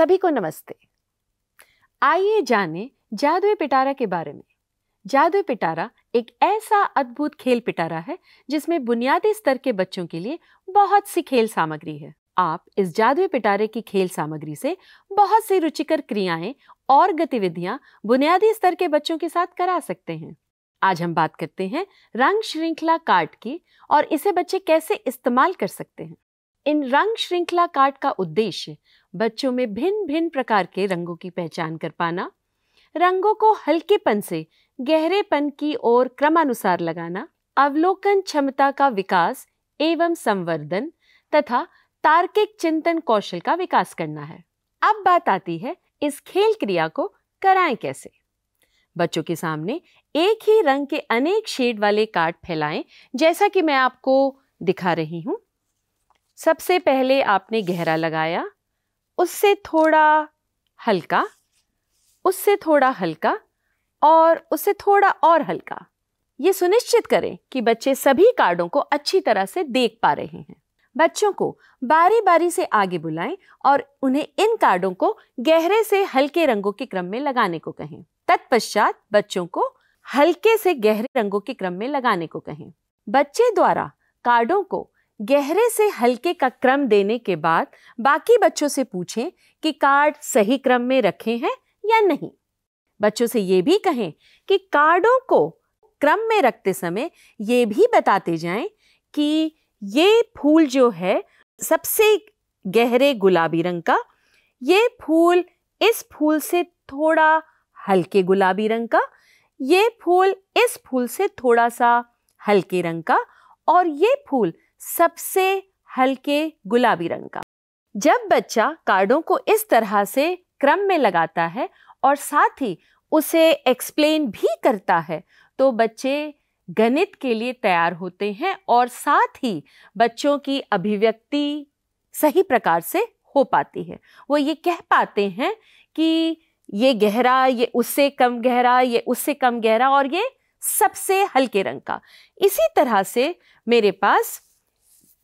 सभी को नमस्ते आइए जानें जादुई पिटारा के बारे में जादुई पिटारा एक ऐसा अद्भुत खेल पिटारा है जिसमें बुनियादी स्तर के बच्चों के लिए बहुत सी खेल सामग्री है आप इस जादुई पिटारे की खेल सामग्री से बहुत सी रुचिकर क्रियाएं और गतिविधियां बुनियादी स्तर के बच्चों के साथ करा सकते हैं आज हम बात करते हैं रंग श्रृंखला कार्ड की और इसे बच्चे कैसे इस्तेमाल कर सकते हैं इन रंग श्रृंखला कार्ड का उद्देश्य बच्चों में भिन्न भिन्न प्रकार के रंगों की पहचान कर पाना रंगों को हल्केपन से गहरेपन की ओर क्रमानुसार लगाना अवलोकन क्षमता का विकास एवं संवर्धन तथा तार्किक चिंतन कौशल का विकास करना है अब बात आती है इस खेल क्रिया को कराएं कैसे बच्चों के सामने एक ही रंग के अनेक शेड वाले कार्ड फैलाएं जैसा कि मैं आपको दिखा रही हूँ सबसे पहले आपने गहरा लगाया उससे थोड़ा हल्का उससे थोड़ा हल्का और उससे थोड़ा और हल्का ये सुनिश्चित करें कि बच्चे सभी कार्डों को अच्छी तरह से देख पा रहे हैं बच्चों को बारी बारी से आगे बुलाएं और उन्हें इन कार्डों को गहरे से हल्के रंगों के क्रम में लगाने को कहें तत्पश्चात बच्चों को हल्के से गहरे रंगों के क्रम में लगाने को कहें बच्चे द्वारा कार्डों को गहरे से हल्के का क्रम देने के बाद बाकी बच्चों से पूछें कि कार्ड सही क्रम में रखे हैं या नहीं बच्चों से ये भी कहें कि कार्डों को क्रम में रखते समय ये भी बताते जाएं कि ये फूल जो है सबसे गहरे गुलाबी रंग का ये फूल इस फूल से थोड़ा हल्के गुलाबी रंग का ये फूल इस फूल से थोड़ा सा हल्के रंग का और ये फूल सबसे हल्के गुलाबी रंग का जब बच्चा कार्डों को इस तरह से क्रम में लगाता है और साथ ही उसे एक्सप्लेन भी करता है तो बच्चे गणित के लिए तैयार होते हैं और साथ ही बच्चों की अभिव्यक्ति सही प्रकार से हो पाती है वो ये कह पाते हैं कि ये गहरा ये उससे कम गहरा ये उससे कम गहरा और ये सबसे हल्के रंग का इसी तरह से मेरे पास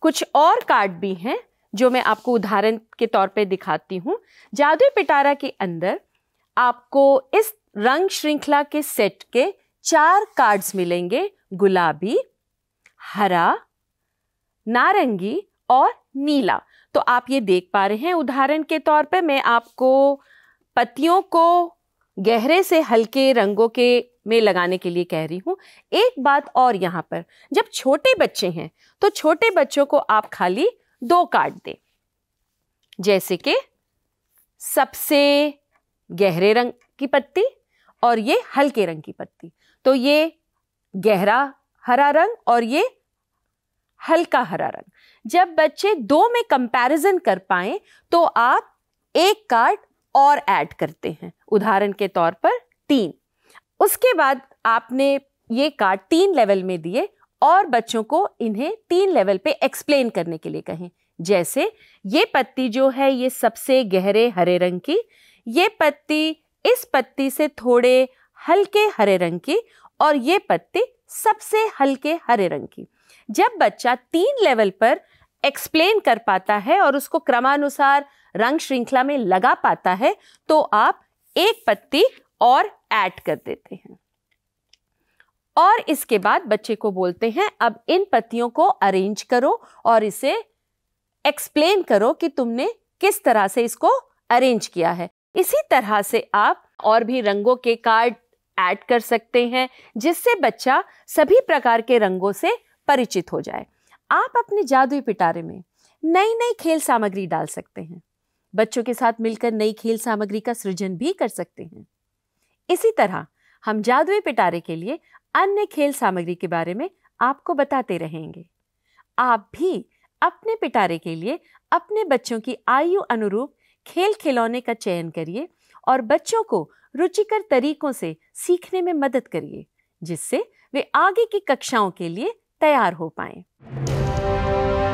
कुछ और कार्ड भी हैं जो मैं आपको उदाहरण के तौर पे दिखाती हूँ जादुई पिटारा के अंदर आपको इस रंग श्रृंखला के सेट के चार कार्ड्स मिलेंगे गुलाबी हरा नारंगी और नीला तो आप ये देख पा रहे हैं उदाहरण के तौर पे मैं आपको पत्तियों को गहरे से हल्के रंगों के में लगाने के लिए कह रही हूँ एक बात और यहाँ पर जब छोटे बच्चे हैं तो छोटे बच्चों को आप खाली दो कार्ड दें जैसे कि सबसे गहरे रंग की पत्ती और ये हल्के रंग की पत्ती तो ये गहरा हरा रंग और ये हल्का हरा रंग जब बच्चे दो में कंपैरिजन कर पाए तो आप एक कार्ड और ऐड करते हैं उदाहरण के तौर पर तीन उसके बाद आपने ये कार्ड तीन लेवल में दिए और बच्चों को इन्हें तीन लेवल पे एक्सप्लेन करने के लिए कहें जैसे ये पत्ती जो है ये सबसे गहरे हरे रंग की ये पत्ती इस पत्ती से थोड़े हल्के हरे रंग की और ये पत्ती सबसे हल्के हरे रंग की जब बच्चा तीन लेवल पर एक्सप्लेन कर पाता है और उसको क्रमानुसार रंग श्रृंखला में लगा पाता है तो आप एक पत्ती और ऐड कर देते हैं और इसके बाद बच्चे को बोलते हैं अब इन पत्तियों को अरेंज करो और इसे एक्सप्लेन करो कि तुमने किस तरह से इसको अरेंज किया है इसी तरह से आप और भी रंगों के कार्ड ऐड कर सकते हैं जिससे बच्चा सभी प्रकार के रंगों से परिचित हो जाए आप अपने जादुई पिटारे में नई नई खेल सामग्री डाल सकते हैं बच्चों के साथ मिलकर नई खेल सामग्री का सृजन भी कर सकते हैं इसी तरह हम जादुई पिटारे के लिए अन्य खेल सामग्री के बारे में आपको बताते रहेंगे आप भी अपने पिटारे के लिए अपने बच्चों की आयु अनुरूप खेल खिलौने का चयन करिए और बच्चों को रुचिकर तरीकों से सीखने में मदद करिए जिससे वे आगे की कक्षाओं के लिए तैयार हो पाएं।